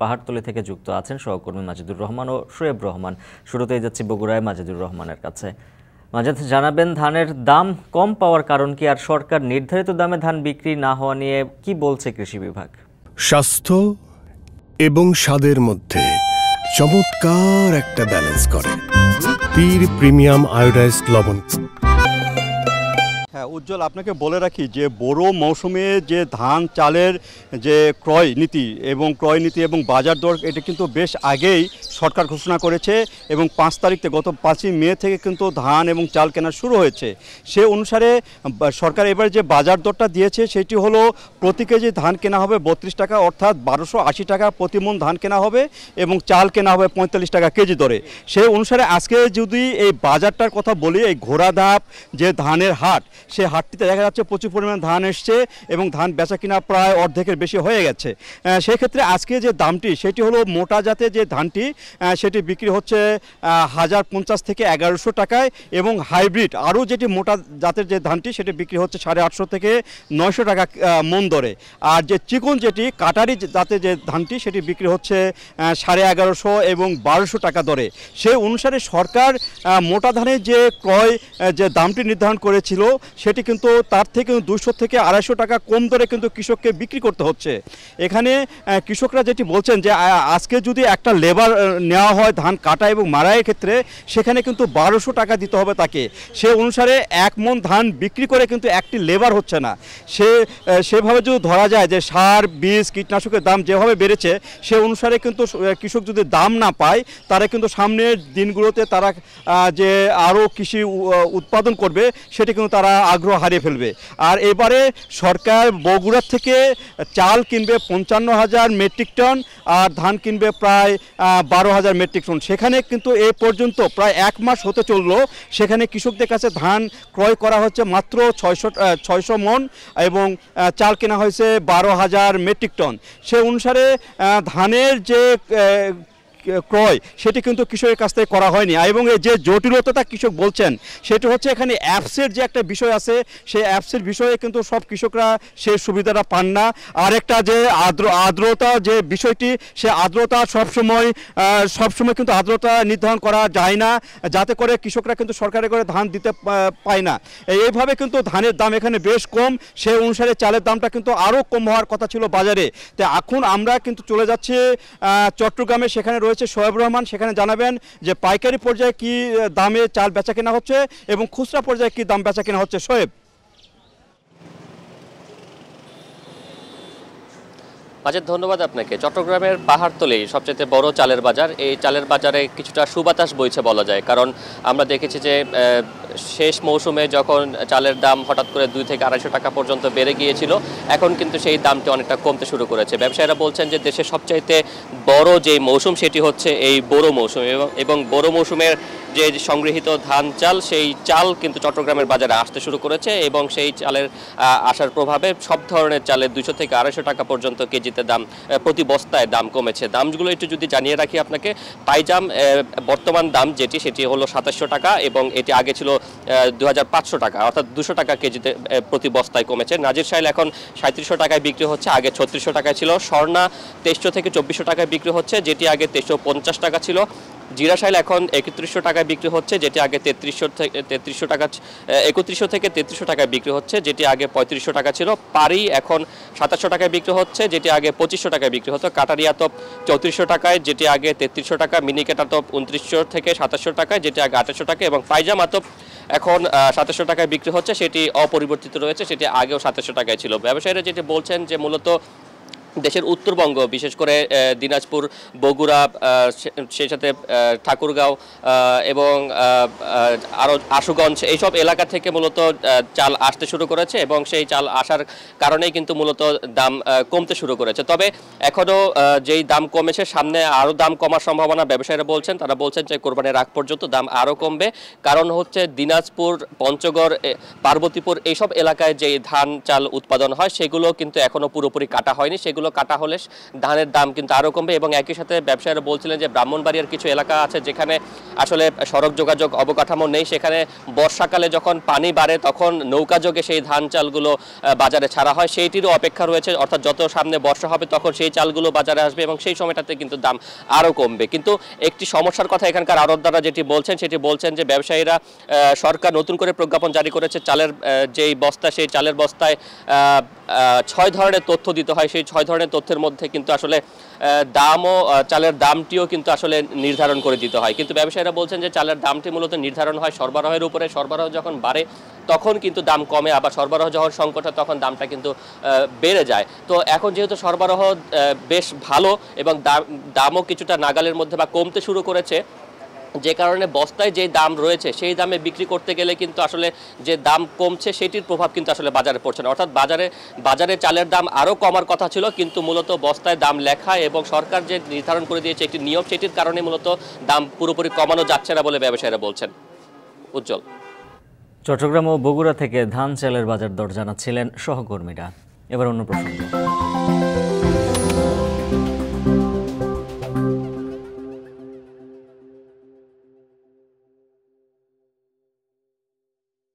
পাহাড়তলি থেকে যুক্ত আছেন সহকর্মী মাজিদুর রহমান ও শোয়েব রহমান শুরুতেই যাচ্ছি বগুড়ায় মাজিদুর রহমানের কাছে মাজাদ জানাবেন ধানের দাম কম পাওয়ার কারণ কি আর সরকার নির্ধারিত দামে ধান বিক্রি না হওয়া নিয়ে কি বলছে কৃষি বিভাগ স্বাস্থ্য এবং স্বাদের মধ্যে চমৎকার একটা ব্যালেন্স করে তীর প্রিমিয়াম আয়োডাইজড লবণ হ্যাঁ উজ্জ্বল আপনাকে বলে রাখি যে বড় মৌসুমে যে ধান চালের যে ক্রয় নীতি এবং ক্রয় নীতি এবং বাজার দর এটা কিন্তু বেশ আগেই সরকার ঘোষণা করেছে এবং পাঁচ তারিখতে গত পাঁচই মে থেকে কিন্তু ধান এবং চাল কেনা শুরু হয়েছে সে অনুসারে সরকার এবার যে বাজার দরটা দিয়েছে সেটি হলো প্রতি কেজি ধান কেনা হবে বত্রিশ টাকা অর্থাৎ বারোশো আশি টাকা প্রতি মন ধান কেনা হবে এবং চাল কেনা হবে পঁয়তাল্লিশ টাকা কেজি দরে সেই অনুসারে আজকে যদি এই বাজারটার কথা বলি এই ধাপ যে ধানের হাট সেই হাটটিতে দেখা যাচ্ছে প্রচুর পরিমাণ ধান এসছে এবং ধান বেচা কিনা প্রায় অর্ধেকের বেশি হয়ে গেছে সেই ক্ষেত্রে আজকে যে দামটি সেটি হলো মোটা জাতের যে ধানটি সেটি বিক্রি হচ্ছে হাজার পঞ্চাশ থেকে এগারোশো টাকায় এবং হাইব্রিড আরও যেটি মোটা জাতের যে ধানটি সেটি বিক্রি হচ্ছে সাড়ে আটশো থেকে নয়শো টাকা মন দরে আর যে চিকন যেটি কাটারি জাতের যে ধানটি সেটি বিক্রি হচ্ছে সাড়ে এগারোশো এবং বারোশো টাকা দরে সেই অনুসারে সরকার মোটা ধানের যে ক্রয় যে দামটি নির্ধারণ করেছিল সেটি কিন্তু তার থেকে দুশো থেকে আড়াইশো টাকা কম দরে কিন্তু কৃষককে বিক্রি করতে হচ্ছে এখানে কৃষকরা যেটি বলছেন যে আজকে যদি একটা লেবার নেওয়া হয় ধান কাটা এবং মারাইয়ের ক্ষেত্রে সেখানে কিন্তু বারোশো টাকা দিতে হবে তাকে সে অনুসারে এক মন ধান বিক্রি করে কিন্তু একটি লেবার হচ্ছে না সে সেভাবে যদি ধরা যায় যে সার বীজ কীটনাশকের দাম যেভাবে বেড়েছে সে অনুসারে কিন্তু কৃষক যদি দাম না পায় তারা কিন্তু সামনের দিনগুলোতে তারা যে আরও কৃষি উৎপাদন করবে সেটি কিন্তু তারা আগ্রহ হারিয়ে ফেলবে আর এবারে সরকার বগুড়া থেকে চাল কিনবে পঞ্চান্ন হাজার মেট্রিক টন আর ধান কিনবে প্রায় বারো হাজার মেট্রিক টন সেখানে কিন্তু এ পর্যন্ত প্রায় এক মাস হতে চললো সেখানে কৃষকদের কাছে ধান ক্রয় করা হচ্ছে মাত্র ছয়শো ছয়শো মন এবং চাল কেনা হয়েছে বারো হাজার মেট্রিক টন সে অনুসারে ধানের যে ক্রয় সেটি কিন্তু কৃষকের কাছ থেকে করা হয়নি এবং যে জটিলতাটা কৃষক বলছেন সেটা হচ্ছে এখানে অ্যাপসের যে একটা বিষয় আছে সেই অ্যাপসের বিষয়ে কিন্তু সব কৃষকরা সে সুবিধাটা পান না আরেকটা যে আর্দ্র আর্দ্রতা যে বিষয়টি সে আর্দ্রতা সবসময় সবসময় কিন্তু আর্দ্রতা নির্ধারণ করা যায় না যাতে করে কৃষকরা কিন্তু সরকারের করে ধান দিতে পায় না এইভাবে কিন্তু ধানের দাম এখানে বেশ কম সে অনুসারে চালের দামটা কিন্তু আরও কম হওয়ার কথা ছিল বাজারে তো এখন আমরা কিন্তু চলে যাচ্ছি চট্টগ্রামে সেখানে রয়েছে রয়েছে সোহেব রহমান সেখানে জানাবেন যে পাইকারি পর্যায়ে কি দামে চাল বেচা কেনা হচ্ছে এবং খুচরা পর্যায়ে কি দাম বেচা কেনা হচ্ছে সোহেব মাজেদ ধন্যবাদ আপনাকে চট্টগ্রামের পাহাড়তলেই সবচেয়ে বড় চালের বাজার এই চালের বাজারে কিছুটা সুবাতাস বইছে বলা যায় কারণ আমরা দেখেছি যে শেষ মৌসুমে যখন চালের দাম হঠাৎ করে দুই থেকে আড়াইশো টাকা পর্যন্ত বেড়ে গিয়েছিল এখন কিন্তু সেই দামটি অনেকটা কমতে শুরু করেছে ব্যবসায়ীরা বলছেন যে দেশের সবচাইতে বড় যে মৌসুম সেটি হচ্ছে এই বড় মৌসুম এবং বড় মৌসুমের যে সংগৃহীত ধান চাল সেই চাল কিন্তু চট্টগ্রামের বাজারে আসতে শুরু করেছে এবং সেই চালের আসার প্রভাবে সব ধরনের চালের দুশো থেকে আড়াইশো টাকা পর্যন্ত কেজিতে দাম প্রতি বস্তায় দাম কমেছে দামগুলো একটু যদি জানিয়ে রাখি আপনাকে পাইজাম বর্তমান দাম যেটি সেটি হলো সাতাশশো টাকা এবং এটি আগে ছিল দু টাকা অর্থাৎ দুশো টাকা কেজিতে প্রতি বস্তায় কমেছে নাজির সাইল এখন সাঁত্রিশশো টাকায় বিক্রি হচ্ছে আগে ছত্রিশশো টাকায় ছিল স্বর্ণা তেইশশো থেকে চব্বিশশো টাকায় বিক্রি হচ্ছে যেটি আগে তেইশশো পঞ্চাশ টাকা ছিল জিরা শাইল এখন একত্রিশশো টাকায় বিক্রি হচ্ছে যেটি আগে তেত্রিশশো থেকে তেত্রিশশো টাকা একত্রিশশো থেকে তেত্রিশশো টাকায় বিক্রি হচ্ছে যেটি আগে পঁয়ত্রিশশো টাকা ছিল পারি এখন সাতাশশো টাকায় বিক্রি হচ্ছে যেটি আগে পঁচিশশো টাকায় বিক্রি হতো কাটারিয়া টপ চৌত্রিশশো টাকায় যেটি আগে তেত্রিশশো টাকা মিনি কেটা উনত্রিশশো থেকে সাতাশশো টাকায় যেটি আগে আঠাশশো টাকা এবং পায়জামা টপ এখন সাতাশশো টাকায় বিক্রি হচ্ছে সেটি অপরিবর্তিত রয়েছে সেটি আগেও সাতাশশো টাকায় ছিল ব্যবসায়ীরা যেটি বলছেন যে মূলত দেশের উত্তরবঙ্গ বিশেষ করে দিনাজপুর বগুড়া সেই সাথে ঠাকুরগাঁও এবং আরও আশুগঞ্জ এইসব এলাকা থেকে মূলত চাল আসতে শুরু করেছে এবং সেই চাল আসার কারণেই কিন্তু মূলত দাম কমতে শুরু করেছে তবে এখনও যেই দাম কমেছে সামনে আরও দাম কমার সম্ভাবনা ব্যবসায়ীরা বলছেন তারা বলছেন যে কোরবানির আগ পর্যন্ত দাম আরও কমবে কারণ হচ্ছে দিনাজপুর পঞ্চগড় পার্বতীপুর এইসব এলাকায় যেই ধান চাল উৎপাদন হয় সেগুলো কিন্তু এখনও পুরোপুরি কাটা হয়নি সেগুলো গাছগুলো কাটা হলে ধানের দাম কিন্তু আরও কমবে এবং একই সাথে ব্যবসায়ীরা বলছিলেন যে ব্রাহ্মণবাড়িয়ার কিছু এলাকা আছে যেখানে আসলে সড়ক যোগাযোগ অবকাঠামো নেই সেখানে বর্ষাকালে যখন পানি বাড়ে তখন নৌকা যোগে সেই ধান চালগুলো বাজারে ছাড়া হয় সেইটিরও অপেক্ষা রয়েছে অর্থাৎ যত সামনে বর্ষা হবে তখন সেই চালগুলো বাজারে আসবে এবং সেই সময়টাতে কিন্তু দাম আরও কমবে কিন্তু একটি সমস্যার কথা এখানকার আড়তদারা যেটি বলছেন সেটি বলছেন যে ব্যবসায়ীরা সরকার নতুন করে প্রজ্ঞাপন জারি করেছে চালের যেই বস্তা সেই চালের বস্তায় ছয় ধরনের তথ্য দিতে হয় সেই ছয় ধরনের তথ্যের মধ্যে কিন্তু আসলে দামও চালের দামটিও কিন্তু আসলে নির্ধারণ করে দিতে হয় কিন্তু ব্যবসায়ীরা বলছেন যে চালের দামটি মূলত নির্ধারণ হয় সরবরাহের উপরে সরবরাহ যখন বাড়ে তখন কিন্তু দাম কমে আবার সরবরাহ যখন সংকট হয় তখন দামটা কিন্তু বেড়ে যায় তো এখন যেহেতু সরবরাহ বেশ ভালো এবং দামও কিছুটা নাগালের মধ্যে বা কমতে শুরু করেছে যে কারণে বস্তায় যে দাম রয়েছে সেই দামে বিক্রি করতে গেলে কিন্তু আসলে যে দাম কমছে সেটির প্রভাব কিন্তু আসলে বাজারে পড়ছে না অর্থাৎ বাজারে বাজারে চালের দাম আরও কমার কথা ছিল কিন্তু মূলত বস্তায় দাম লেখা এবং সরকার যে নির্ধারণ করে দিয়েছে একটি নিয়ম সেটির কারণে মূলত দাম পুরোপুরি কমানো যাচ্ছে না বলে ব্যবসায়ীরা বলছেন উজ্জ্বল চট্টগ্রাম ও বগুড়া থেকে ধান চালের বাজার দর জানাচ্ছিলেন সহকর্মীরা এবার অন্য প্রসঙ্গ